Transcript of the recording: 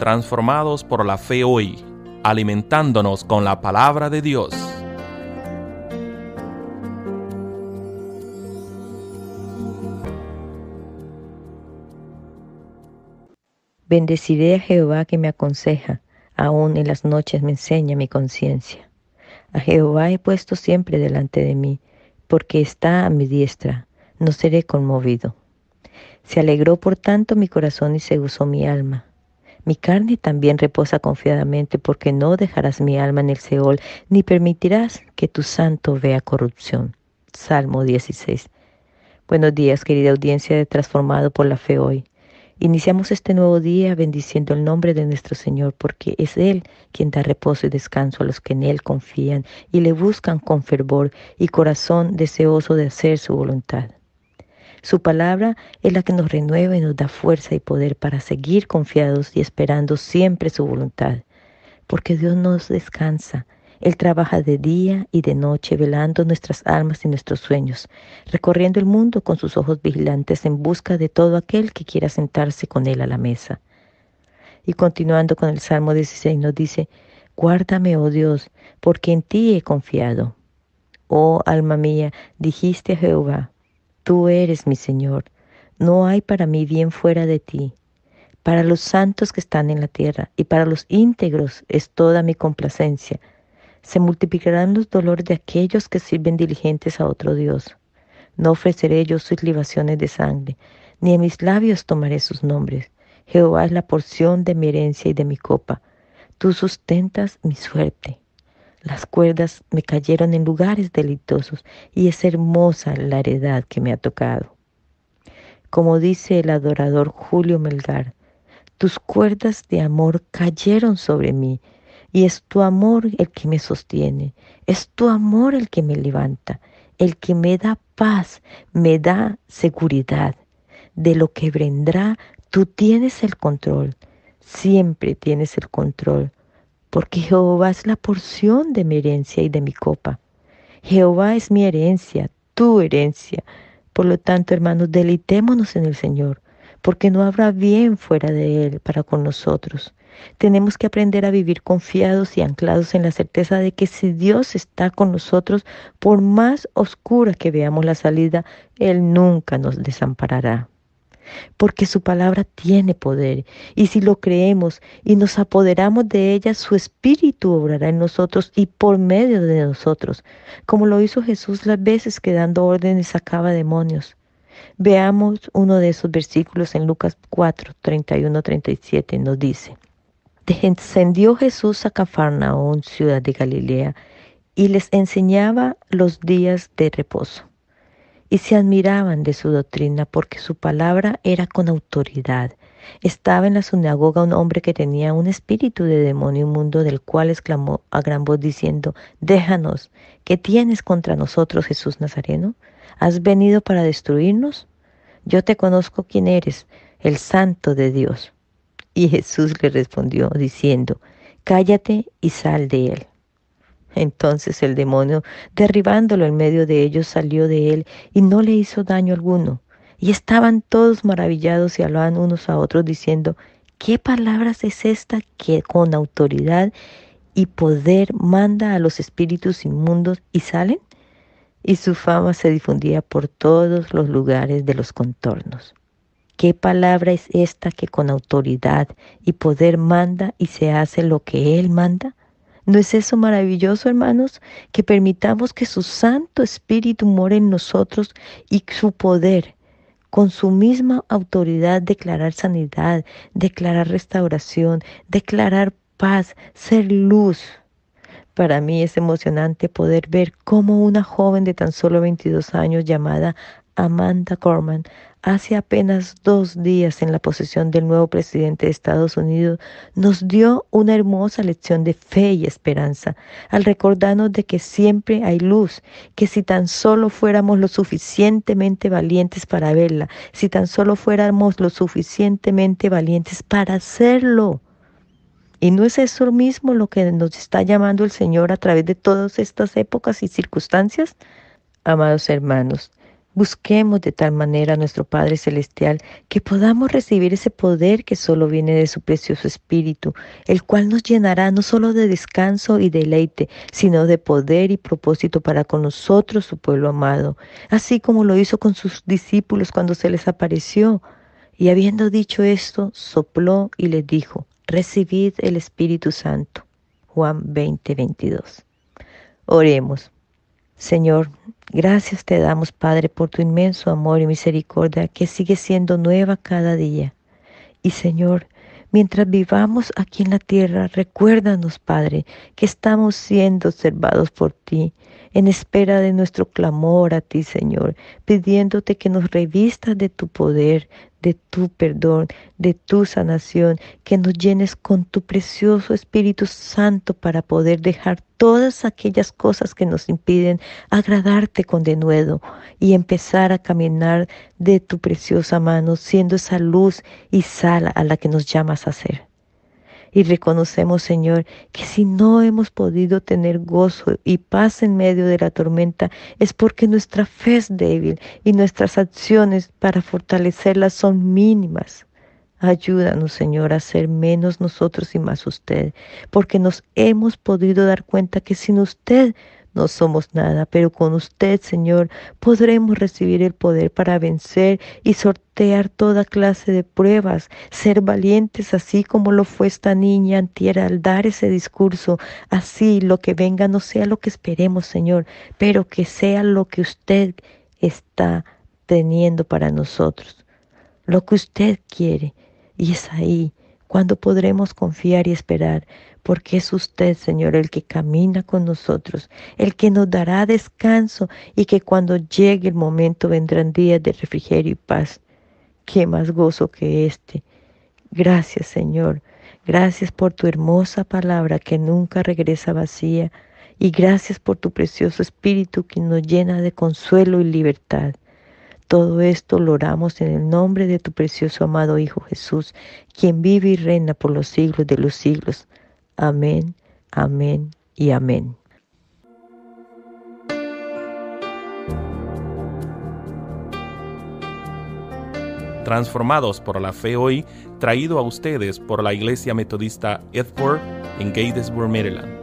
transformados por la fe hoy, alimentándonos con la palabra de Dios. Bendeciré a Jehová que me aconseja, aún en las noches me enseña mi conciencia. A Jehová he puesto siempre delante de mí, porque está a mi diestra, no seré conmovido. Se alegró por tanto mi corazón y se usó mi alma mi carne también reposa confiadamente porque no dejarás mi alma en el Seol, ni permitirás que tu santo vea corrupción. Salmo 16. Buenos días, querida audiencia de Transformado por la Fe hoy. Iniciamos este nuevo día bendiciendo el nombre de nuestro Señor porque es Él quien da reposo y descanso a los que en Él confían y le buscan con fervor y corazón deseoso de hacer su voluntad. Su palabra es la que nos renueva y nos da fuerza y poder para seguir confiados y esperando siempre su voluntad. Porque Dios nos descansa. Él trabaja de día y de noche, velando nuestras almas y nuestros sueños, recorriendo el mundo con sus ojos vigilantes en busca de todo aquel que quiera sentarse con Él a la mesa. Y continuando con el Salmo 16 nos dice, Guárdame, oh Dios, porque en ti he confiado. Oh alma mía, dijiste a Jehová, Tú eres mi Señor, no hay para mí bien fuera de ti. Para los santos que están en la tierra y para los íntegros es toda mi complacencia. Se multiplicarán los dolores de aquellos que sirven diligentes a otro Dios. No ofreceré yo sus libaciones de sangre, ni en mis labios tomaré sus nombres. Jehová es la porción de mi herencia y de mi copa. Tú sustentas mi suerte. Las cuerdas me cayeron en lugares delitosos y es hermosa la heredad que me ha tocado. Como dice el adorador Julio Melgar, tus cuerdas de amor cayeron sobre mí y es tu amor el que me sostiene, es tu amor el que me levanta, el que me da paz, me da seguridad. De lo que vendrá, tú tienes el control, siempre tienes el control porque Jehová es la porción de mi herencia y de mi copa. Jehová es mi herencia, tu herencia. Por lo tanto, hermanos, deleitémonos en el Señor, porque no habrá bien fuera de Él para con nosotros. Tenemos que aprender a vivir confiados y anclados en la certeza de que si Dios está con nosotros, por más oscura que veamos la salida, Él nunca nos desamparará porque su palabra tiene poder. Y si lo creemos y nos apoderamos de ella, su espíritu obrará en nosotros y por medio de nosotros, como lo hizo Jesús las veces que dando órdenes sacaba demonios. Veamos uno de esos versículos en Lucas 4, 31-37. Nos dice, descendió Jesús a Cafarnaón, ciudad de Galilea, y les enseñaba los días de reposo y se admiraban de su doctrina porque su palabra era con autoridad. Estaba en la sinagoga un hombre que tenía un espíritu de demonio inmundo del cual exclamó a gran voz diciendo, Déjanos, ¿qué tienes contra nosotros, Jesús Nazareno? ¿Has venido para destruirnos? Yo te conozco quién eres, el santo de Dios. Y Jesús le respondió diciendo, Cállate y sal de él. Entonces el demonio, derribándolo en medio de ellos, salió de él y no le hizo daño alguno. Y estaban todos maravillados y hablaban unos a otros diciendo, ¿qué palabras es esta que con autoridad y poder manda a los espíritus inmundos y salen? Y su fama se difundía por todos los lugares de los contornos. ¿Qué palabra es esta que con autoridad y poder manda y se hace lo que él manda? ¿No es eso maravilloso, hermanos? Que permitamos que su Santo Espíritu more en nosotros y su poder, con su misma autoridad, declarar sanidad, declarar restauración, declarar paz, ser luz. Para mí es emocionante poder ver cómo una joven de tan solo 22 años llamada Amanda Corman, hace apenas dos días en la posición del nuevo presidente de Estados Unidos, nos dio una hermosa lección de fe y esperanza al recordarnos de que siempre hay luz, que si tan solo fuéramos lo suficientemente valientes para verla, si tan solo fuéramos lo suficientemente valientes para hacerlo. Y no es eso mismo lo que nos está llamando el Señor a través de todas estas épocas y circunstancias. Amados hermanos, Busquemos de tal manera a nuestro Padre Celestial que podamos recibir ese poder que solo viene de su precioso Espíritu, el cual nos llenará no solo de descanso y deleite, sino de poder y propósito para con nosotros, su pueblo amado, así como lo hizo con sus discípulos cuando se les apareció. Y habiendo dicho esto, sopló y les dijo, recibid el Espíritu Santo. Juan 20:22. Oremos. Señor, gracias te damos, Padre, por tu inmenso amor y misericordia que sigue siendo nueva cada día. Y Señor, mientras vivamos aquí en la tierra, recuérdanos, Padre, que estamos siendo observados por ti, en espera de nuestro clamor a ti, Señor, pidiéndote que nos revistas de tu poder, de tu perdón, de tu sanación, que nos llenes con tu precioso Espíritu Santo para poder dejar todas aquellas cosas que nos impiden agradarte con denuedo y empezar a caminar de tu preciosa mano, siendo esa luz y sala a la que nos llamas a ser. Y reconocemos, Señor, que si no hemos podido tener gozo y paz en medio de la tormenta, es porque nuestra fe es débil y nuestras acciones para fortalecerla son mínimas. Ayúdanos, Señor, a ser menos nosotros y más usted, porque nos hemos podido dar cuenta que sin usted no somos nada, pero con usted, Señor, podremos recibir el poder para vencer y sortear toda clase de pruebas, ser valientes así como lo fue esta niña antiera al dar ese discurso, así lo que venga no sea lo que esperemos, Señor, pero que sea lo que usted está teniendo para nosotros, lo que usted quiere, y es ahí cuando podremos confiar y esperar porque es usted, Señor, el que camina con nosotros, el que nos dará descanso y que cuando llegue el momento vendrán días de refrigerio y paz. Qué más gozo que este. Gracias, Señor. Gracias por tu hermosa palabra que nunca regresa vacía y gracias por tu precioso Espíritu que nos llena de consuelo y libertad. Todo esto lo oramos en el nombre de tu precioso amado Hijo Jesús, quien vive y reina por los siglos de los siglos. Amén, amén y amén. Transformados por la fe hoy, traído a ustedes por la Iglesia Metodista Edford en Gatesburg, Maryland.